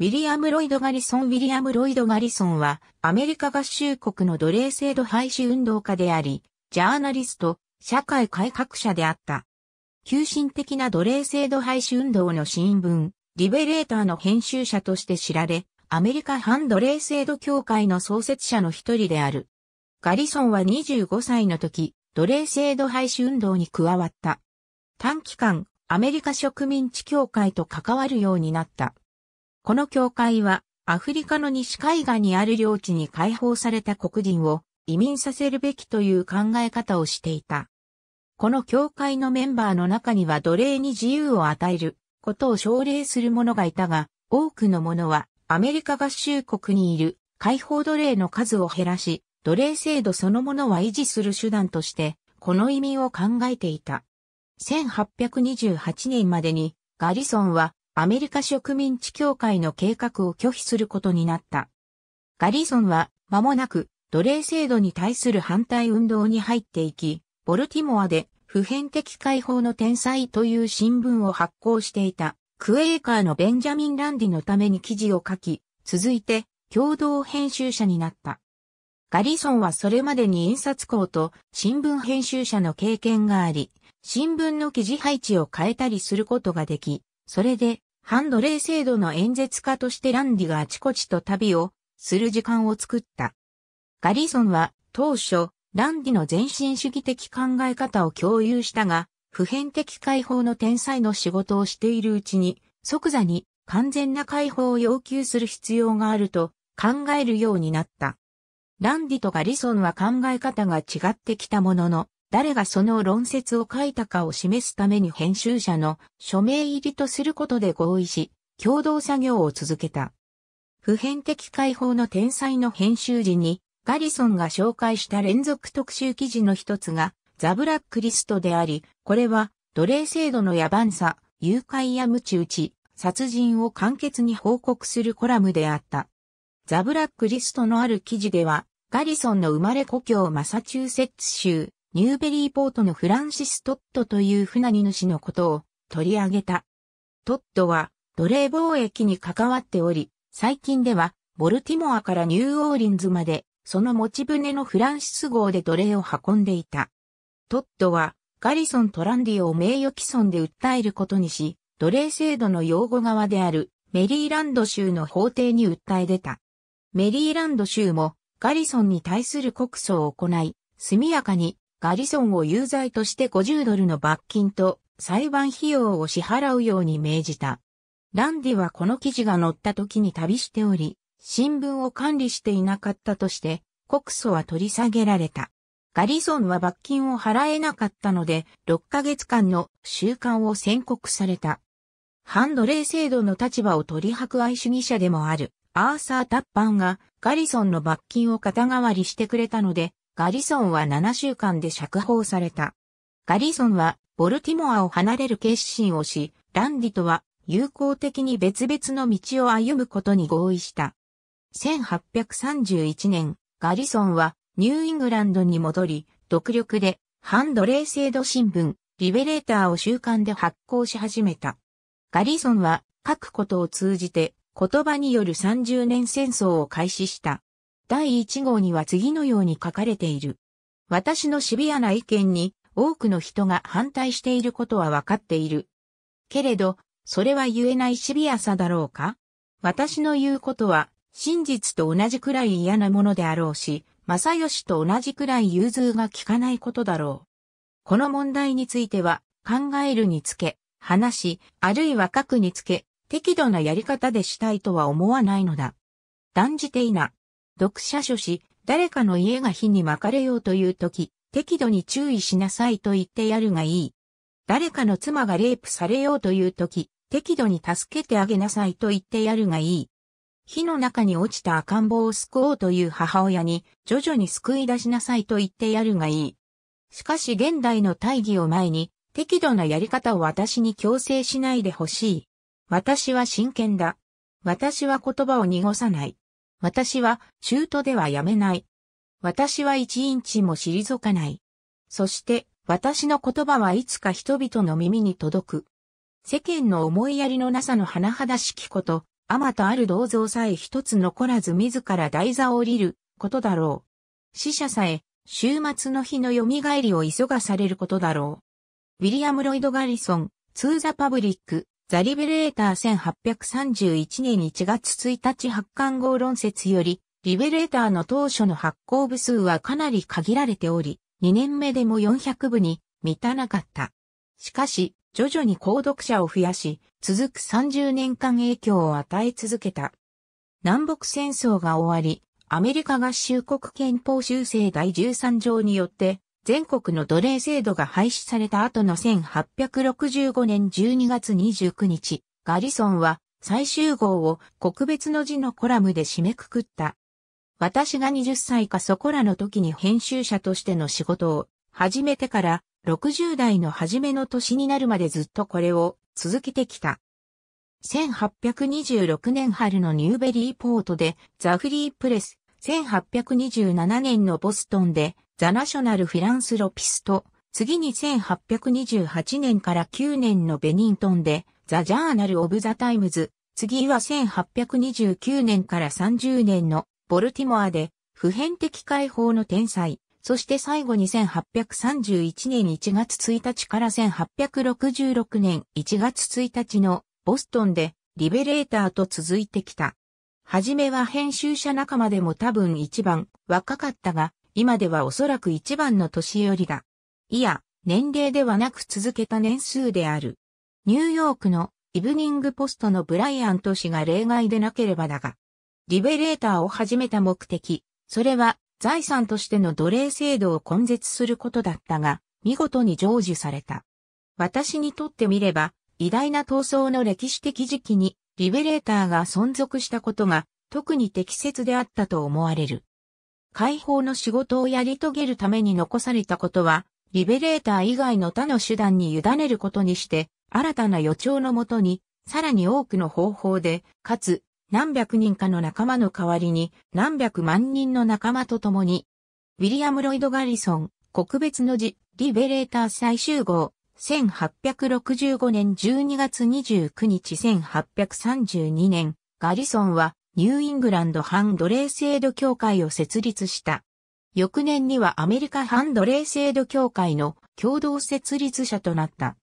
ウィリアム・ロイド・ガリソン・ウィリアム・ロイド・ガリソンは、アメリカ合衆国の奴隷制度廃止運動家であり、ジャーナリスト、社会改革者であった。急進的な奴隷制度廃止運動の新聞、リベレーターの編集者として知られ、アメリカ反奴隷制度協会の創設者の一人である。ガリソンは25歳の時、奴隷制度廃止運動に加わった。短期間、アメリカ植民地協会と関わるようになった。この教会は、アフリカの西海岸にある領地に解放された黒人を移民させるべきという考え方をしていた。この教会のメンバーの中には奴隷に自由を与えることを奨励する者がいたが、多くの者はアメリカ合衆国にいる解放奴隷の数を減らし、奴隷制度そのものは維持する手段として、この移民を考えていた。1828年までにガリソンはアメリカ植民地協会の計画を拒否することになった。ガリソンは間もなく奴隷制度に対する反対運動に入っていき、ボルティモアで普遍的解放の天才という新聞を発行していたクエーカーのベンジャミン・ランディのために記事を書き、続いて共同編集者になった。ガリソンはそれまでに印刷工と新聞編集者の経験があり、新聞の記事配置を変えたりすることができ、それでハンドレー制度の演説家としてランディがあちこちと旅をする時間を作った。ガリソンは当初、ランディの全身主義的考え方を共有したが、普遍的解放の天才の仕事をしているうちに、即座に完全な解放を要求する必要があると考えるようになった。ランディとガリソンは考え方が違ってきたものの、誰がその論説を書いたかを示すために編集者の署名入りとすることで合意し、共同作業を続けた。普遍的解放の天才の編集時に、ガリソンが紹介した連続特集記事の一つが、ザ・ブラックリストであり、これは、奴隷制度の野蛮さ、誘拐や無知打ち、殺人を簡潔に報告するコラムであった。ザ・ブラックリストのある記事では、ガリソンの生まれ故郷マサチューセッツ州、ニューベリーポートのフランシス・トットという船荷主のことを取り上げた。トットは奴隷貿易に関わっており、最近ではボルティモアからニューオーリンズまでその持ち船のフランシス号で奴隷を運んでいた。トットはガリソン・トランディを名誉毀損で訴えることにし、奴隷制度の擁護側であるメリーランド州の法廷に訴え出た。メリーランド州もガリソンに対する告訴を行い、速やかにガリソンを有罪として50ドルの罰金と裁判費用を支払うように命じた。ランディはこの記事が載った時に旅しており、新聞を管理していなかったとして、告訴は取り下げられた。ガリソンは罰金を払えなかったので、6ヶ月間の習慣を宣告された。反奴隷制度の立場を取り迫愛主義者でもある、アーサー・タッパンがガリソンの罰金を肩代わりしてくれたので、ガリソンは7週間で釈放された。ガリソンはボルティモアを離れる決心をし、ランディとは友好的に別々の道を歩むことに合意した。1831年、ガリソンはニューイングランドに戻り、独力でハンドレー制度新聞、リベレーターを週刊で発行し始めた。ガリソンは書くことを通じて言葉による30年戦争を開始した。第1号には次のように書かれている。私のシビアな意見に多くの人が反対していることは分かっている。けれど、それは言えないシビアさだろうか私の言うことは真実と同じくらい嫌なものであろうし、正義と同じくらい融通が効かないことだろう。この問題については考えるにつけ、話し、あるいは書くにつけ、適度なやり方でしたいとは思わないのだ。断じていな。読者書し、誰かの家が火に巻かれようという時、適度に注意しなさいと言ってやるがいい。誰かの妻がレイプされようという時、適度に助けてあげなさいと言ってやるがいい。火の中に落ちた赤ん坊を救おうという母親に、徐々に救い出しなさいと言ってやるがいい。しかし現代の大義を前に、適度なやり方を私に強制しないでほしい。私は真剣だ。私は言葉を濁さない。私は中途ではやめない。私は一インチも退かない。そして私の言葉はいつか人々の耳に届く。世間の思いやりのなさの甚だしきこと、あまたある銅像さえ一つ残らず自ら台座を降りることだろう。死者さえ、週末の日の蘇りを急がされることだろう。ウィリアム・ロイド・ガリソン、ツーザ・パブリック、ザリベレーター1831年1月1日発刊号論説より、リベレーターの当初の発行部数はかなり限られており、2年目でも400部に満たなかった。しかし、徐々に購読者を増やし、続く30年間影響を与え続けた。南北戦争が終わり、アメリカ合衆国憲法修正第13条によって、全国の奴隷制度が廃止された後の1865年12月29日、ガリソンは最終号を国別の字のコラムで締めくくった。私が20歳かそこらの時に編集者としての仕事を始めてから60代の初めの年になるまでずっとこれを続けてきた。1826年春のニューベリーポートでザフリープレス、1827年のボストンでザナショナルフィランスロピスト、次に1828年から9年のベニントンで、ザ・ジャーナル・オブ・ザ・タイムズ、次は1829年から30年のボルティモアで、普遍的解放の天才、そして最後に1831年1月1日から1866年1月1日のボストンで、リベレーターと続いてきた。はじめは編集者仲間でも多分一番若かったが、今ではおそらく一番の年寄りだ。いや、年齢ではなく続けた年数である。ニューヨークのイブニングポストのブライアント氏が例外でなければだが、リベレーターを始めた目的、それは財産としての奴隷制度を根絶することだったが、見事に成就された。私にとってみれば、偉大な闘争の歴史的時期にリベレーターが存続したことが特に適切であったと思われる。解放の仕事をやり遂げるために残されたことは、リベレーター以外の他の手段に委ねることにして、新たな予兆のもとに、さらに多くの方法で、かつ、何百人かの仲間の代わりに、何百万人の仲間と共に、ウィリアム・ロイド・ガリソン、国別の字、リベレーター最終号、1865年12月29日1832年、ガリソンは、ニューイングランド反奴隷制度協会を設立した。翌年にはアメリカ反奴隷制度協会の共同設立者となった。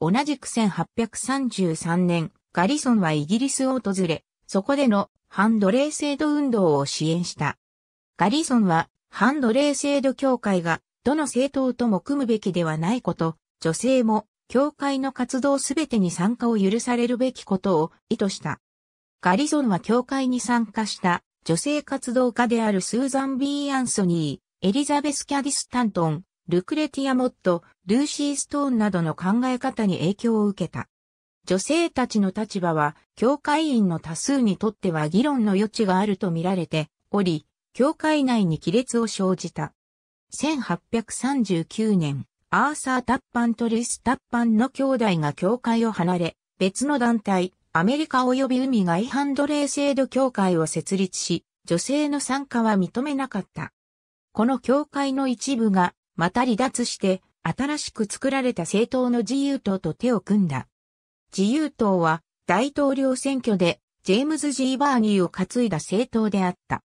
同じく1833年、ガリソンはイギリスを訪れ、そこでの反奴隷制度運動を支援した。ガリソンは反奴隷制度協会がどの政党とも組むべきではないこと、女性も協会の活動すべてに参加を許されるべきことを意図した。ガリゾンは教会に参加した女性活動家であるスーザン・ B・ アンソニー、エリザベス・キャディス・タントン、ルクレティア・モット、ルーシー・ストーンなどの考え方に影響を受けた。女性たちの立場は、教会員の多数にとっては議論の余地があると見られており、教会内に亀裂を生じた。1839年、アーサー・タッパンとルイス・タッパンの兄弟が教会を離れ、別の団体、アメリカ及び海外ハンドレー制度協会を設立し、女性の参加は認めなかった。この協会の一部が、また離脱して、新しく作られた政党の自由党と手を組んだ。自由党は、大統領選挙で、ジェームズ・ジー・バーニーを担いだ政党であった。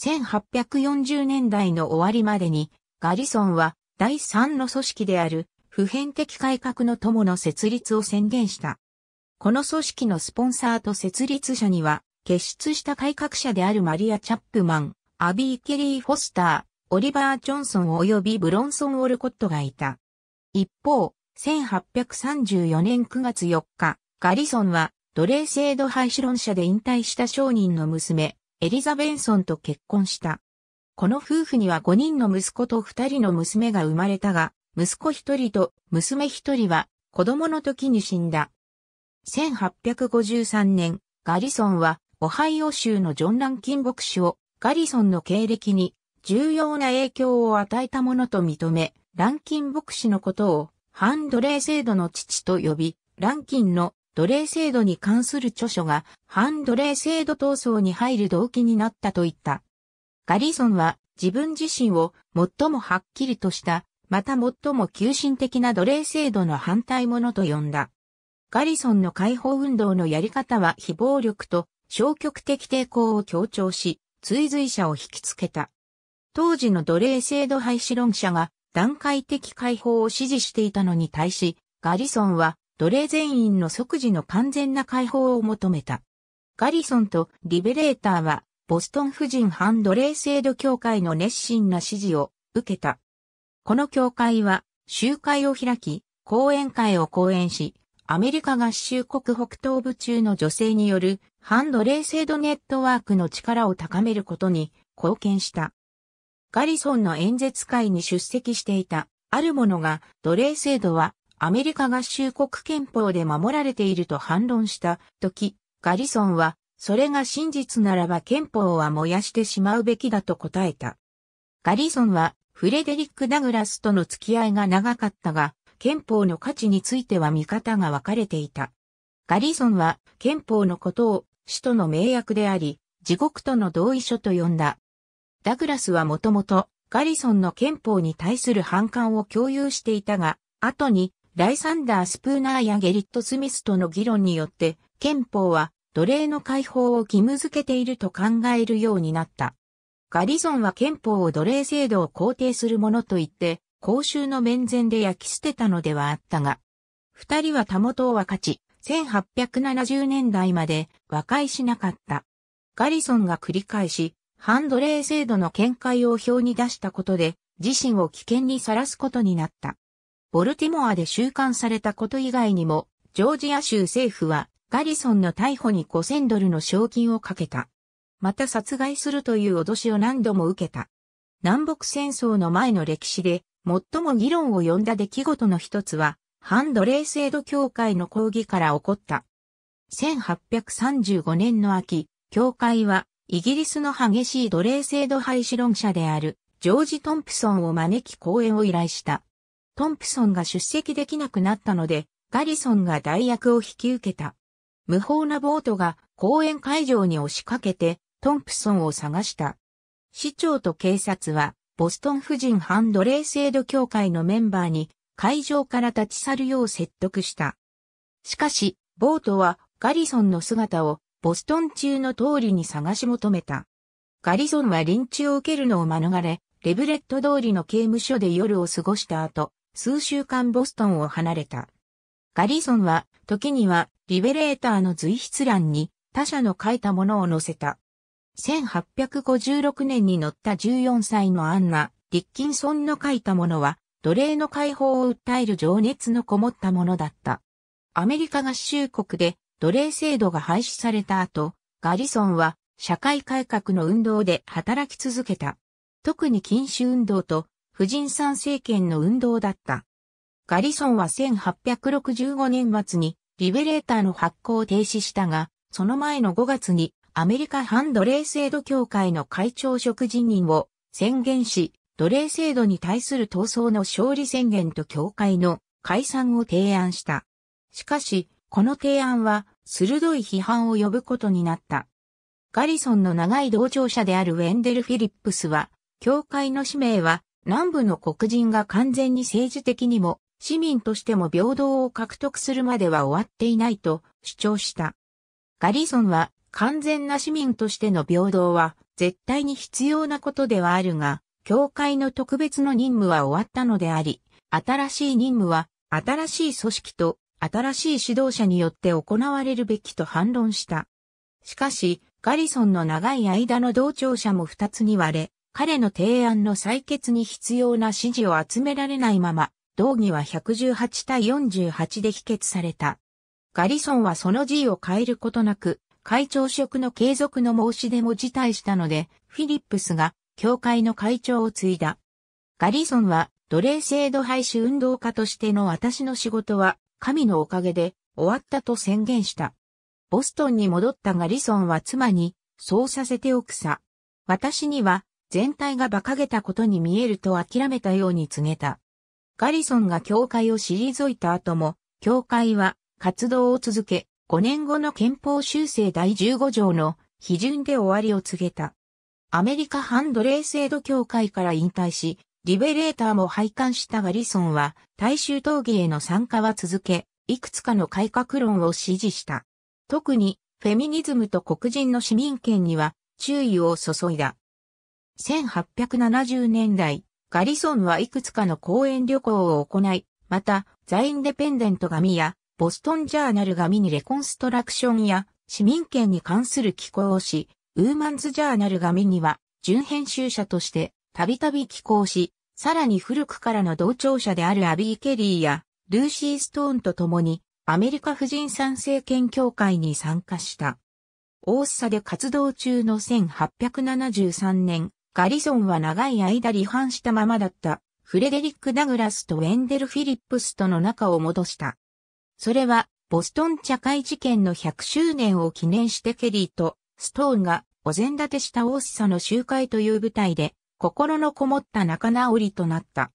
1840年代の終わりまでに、ガリソンは、第3の組織である、普遍的改革の友の設立を宣言した。この組織のスポンサーと設立者には、結出した改革者であるマリア・チャップマン、アビー・ケリー・フォスター、オリバー・ジョンソン及びブロンソン・オルコットがいた。一方、1834年9月4日、ガリソンは奴隷制度廃止論者で引退した商人の娘、エリザベンソンと結婚した。この夫婦には5人の息子と2人の娘が生まれたが、息子1人と娘1人は子供の時に死んだ。1853年、ガリソンは、オハイオ州のジョン・ランキン牧師を、ガリソンの経歴に重要な影響を与えたものと認め、ランキン牧師のことを、ハン奴隷制度の父と呼び、ランキンの奴隷制度に関する著書が、反奴隷制度闘争に入る動機になったと言った。ガリソンは自分自身を最もはっきりとした、また最も急進的な奴隷制度の反対者と呼んだ。ガリソンの解放運動のやり方は非暴力と消極的抵抗を強調し、追随者を引きつけた。当時の奴隷制度廃止論者が段階的解放を支持していたのに対し、ガリソンは奴隷全員の即時の完全な解放を求めた。ガリソンとリベレーターは、ボストン夫人反奴隷制度協会の熱心な支持を受けた。この協会は、集会を開き、講演会を講演し、アメリカ合衆国北東部中の女性による反奴隷制度ネットワークの力を高めることに貢献した。ガリソンの演説会に出席していたある者が奴隷制度はアメリカ合衆国憲法で守られていると反論した時、ガリソンはそれが真実ならば憲法は燃やしてしまうべきだと答えた。ガリソンはフレデリック・ダグラスとの付き合いが長かったが、憲法の価値については見方が分かれていた。ガリソンは憲法のことを首都の名役であり、地獄との同意書と呼んだ。ダグラスはもともとガリソンの憲法に対する反感を共有していたが、後にライサンダー・スプーナーやゲリット・スミスとの議論によって憲法は奴隷の解放を義務づけていると考えるようになった。ガリソンは憲法を奴隷制度を肯定するものと言って、公衆の面前で焼き捨てたのではあったが、二人はたもとを分かち、1870年代まで和解しなかった。ガリソンが繰り返し、ハンドレー制度の見解を表に出したことで、自身を危険にさらすことになった。ボルティモアで収監されたこと以外にも、ジョージア州政府は、ガリソンの逮捕に5000ドルの賞金をかけた。また殺害するという脅しを何度も受けた。南北戦争の前の歴史で、最も議論を呼んだ出来事の一つは、反奴隷制度協会の抗議から起こった。1835年の秋、協会は、イギリスの激しい奴隷制度廃止論者である、ジョージ・トンプソンを招き講演を依頼した。トンプソンが出席できなくなったので、ガリソンが代役を引き受けた。無法なボートが講演会場に押しかけて、トンプソンを探した。市長と警察はボストン夫人反奴隷制度協会のメンバーに会場から立ち去るよう説得した。しかし、ボートはガリソンの姿をボストン中の通りに探し求めた。ガリソンは臨中を受けるのを免れ、レブレット通りの刑務所で夜を過ごした後、数週間ボストンを離れた。ガリソンは、時には、リベレーターの随筆欄に、他者の書いたものを載せた。1856年に乗った14歳のアンナ、ディッキンソンの書いたものは、奴隷の解放を訴える情熱のこもったものだった。アメリカ合衆国で奴隷制度が廃止された後、ガリソンは社会改革の運動で働き続けた。特に禁止運動と婦人参政権の運動だった。ガリソンは1865年末にリベレーターの発行を停止したが、その前の5月にアメリカ反奴隷制度協会の会長職辞任を宣言し、奴隷制度に対する闘争の勝利宣言と協会の解散を提案した。しかし、この提案は鋭い批判を呼ぶことになった。ガリソンの長い同調者であるウェンデル・フィリップスは、協会の使命は南部の黒人が完全に政治的にも市民としても平等を獲得するまでは終わっていないと主張した。ガリソンは完全な市民としての平等は絶対に必要なことではあるが、教会の特別の任務は終わったのであり、新しい任務は新しい組織と新しい指導者によって行われるべきと反論した。しかし、ガリソンの長い間の同調者も二つに割れ、彼の提案の採決に必要な支持を集められないまま、同議は118対48で否決された。ガリソンはその意を変えることなく、会長職の継続の申し出も辞退したので、フィリップスが教会の会長を継いだ。ガリソンは奴隷制度廃止運動家としての私の仕事は神のおかげで終わったと宣言した。ボストンに戻ったガリソンは妻にそうさせておくさ。私には全体が馬鹿げたことに見えると諦めたように告げた。ガリソンが教会を退いた後も、教会は活動を続け、5年後の憲法修正第15条の批准で終わりを告げた。アメリカ反奴隷制度協会から引退し、リベレーターも廃刊したガリソンは、大衆闘技への参加は続け、いくつかの改革論を支持した。特に、フェミニズムと黒人の市民権には注意を注いだ。1870年代、ガリソンはいくつかの公園旅行を行い、また、ザ・インデペンデント紙やボストンジャーナルがミニレコンストラクションや市民権に関する寄稿をし、ウーマンズジャーナルがミニは、準編集者としてたびたび寄稿し、さらに古くからの同調者であるアビー・ケリーやルーシー・ストーンと共にアメリカ婦人参政権協会に参加した。オーッサで活動中の1873年、ガリソンは長い間離反したままだったフレデリック・ダグラスとウェンデル・フィリップスとの仲を戻した。それは、ボストン茶会事件の100周年を記念してケリーとストーンがお膳立てした大ーさの集会という舞台で心のこもった仲直りとなった。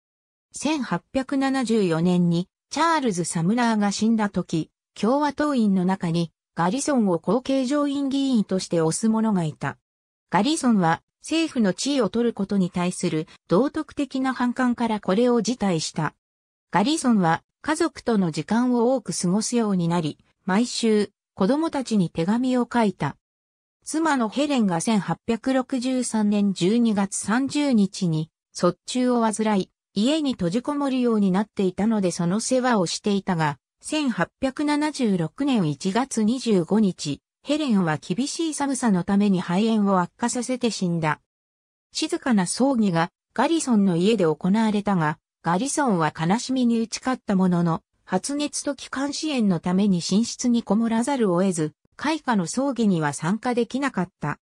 1874年にチャールズ・サムラーが死んだ時、共和党員の中にガリソンを後継上院議員として推す者がいた。ガリソンは政府の地位を取ることに対する道徳的な反感からこれを辞退した。ガリソンは家族との時間を多く過ごすようになり、毎週子供たちに手紙を書いた。妻のヘレンが1863年12月30日に卒中を患い、家に閉じこもるようになっていたのでその世話をしていたが、1876年1月25日、ヘレンは厳しい寒さのために肺炎を悪化させて死んだ。静かな葬儀がガリソンの家で行われたが、ガリソンは悲しみに打ち勝ったものの、発熱と気管支炎のために寝室にこもらざるを得ず、開花の葬儀には参加できなかった。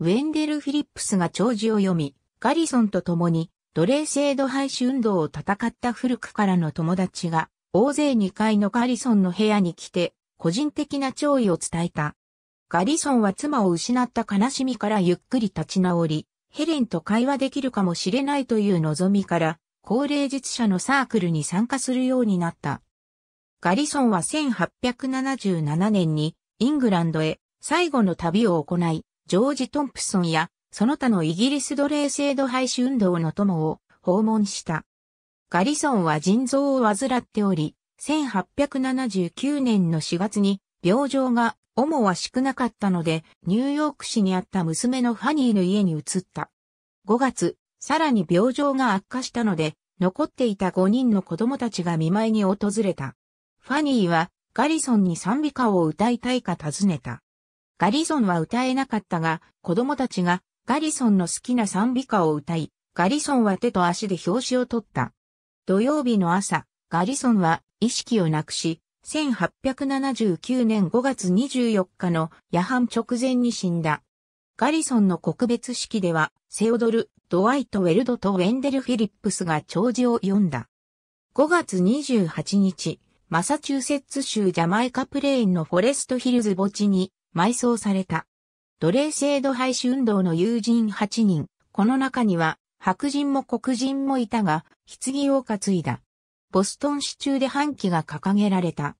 ウェンデル・フィリップスが弔辞を読み、ガリソンと共に奴隷制度廃止運動を戦った古くからの友達が、大勢2階のガリソンの部屋に来て、個人的な弔意を伝えた。ガリソンは妻を失った悲しみからゆっくり立ち直り、ヘレンと会話できるかもしれないという望みから、高齢術者のサークルに参加するようになった。ガリソンは1877年にイングランドへ最後の旅を行い、ジョージ・トンプソンやその他のイギリス奴隷制度廃止運動の友を訪問した。ガリソンは腎臓を患っており、1879年の4月に病状が主は少なかったので、ニューヨーク市にあった娘のファニーの家に移った。5月、さらに病状が悪化したので、残っていた5人の子供たちが見舞いに訪れた。ファニーは、ガリソンに賛美歌を歌いたいか尋ねた。ガリソンは歌えなかったが、子供たちがガリソンの好きな賛美歌を歌い、ガリソンは手と足で表紙を取った。土曜日の朝、ガリソンは意識をなくし、1879年5月24日の夜半直前に死んだ。ガリソンの告別式では、セオドル、ドワイト・ウェルドとウェンデル・フィリップスが弔辞を読んだ。5月28日、マサチューセッツ州ジャマイカプレーンのフォレストヒルズ墓地に埋葬された。奴隷制度廃止運動の友人8人、この中には白人も黒人もいたが、棺を担いだ。ボストン市中で半旗が掲げられた。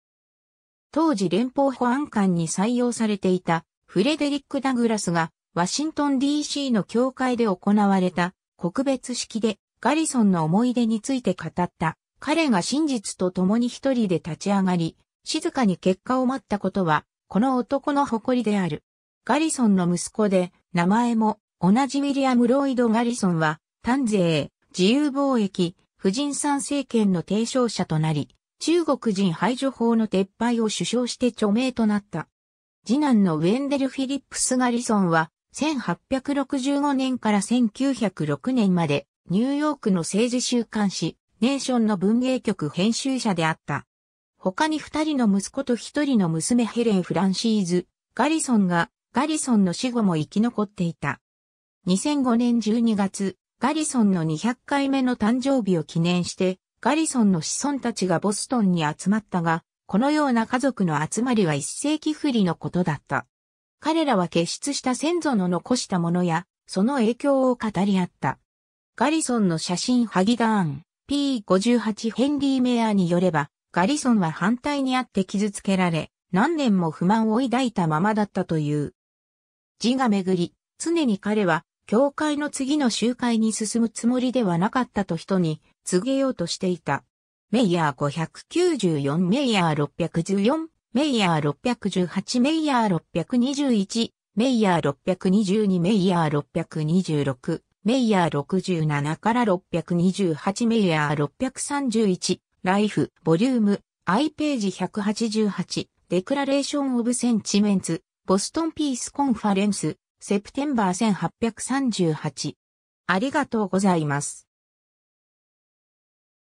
当時連邦保安官に採用されていたフレデリック・ダグラスがワシントン DC の教会で行われた告別式でガリソンの思い出について語った。彼が真実と共に一人で立ち上がり、静かに結果を待ったことは、この男の誇りである。ガリソンの息子で、名前も、同じウィリアム・ロイド・ガリソンは、丹税、自由貿易、婦人参政権の提唱者となり、中国人排除法の撤廃を主張して著名となった。次男のウェンデル・フィリップス・ガリソンは、1865年から1906年まで、ニューヨークの政治週刊誌、ネーションの文芸局編集者であった。他に二人の息子と一人の娘ヘレン・フランシーズ、ガリソンが、ガリソンの死後も生き残っていた。2005年12月、ガリソンの200回目の誕生日を記念して、ガリソンの子孫たちがボストンに集まったが、このような家族の集まりは一世紀不利のことだった。彼らは結出した先祖の残したものや、その影響を語り合った。ガリソンの写真ハギダーン P58 ヘンリー・メアによれば、ガリソンは反対にあって傷つけられ、何年も不満を抱いたままだったという。字がめぐり、常に彼は、教会の次の集会に進むつもりではなかったと人に告げようとしていた。メイヤー594メイヤー614メイヤー618、メイヤー621、メイヤー622、メイヤー626、メイヤー67から628、メイヤー631、ライフ、ボリューム、I ページ188、デクラレーション・オブ・センチメンツ、ボストン・ピース・コンファレンス、セプテンバー1838。ありがとうございます。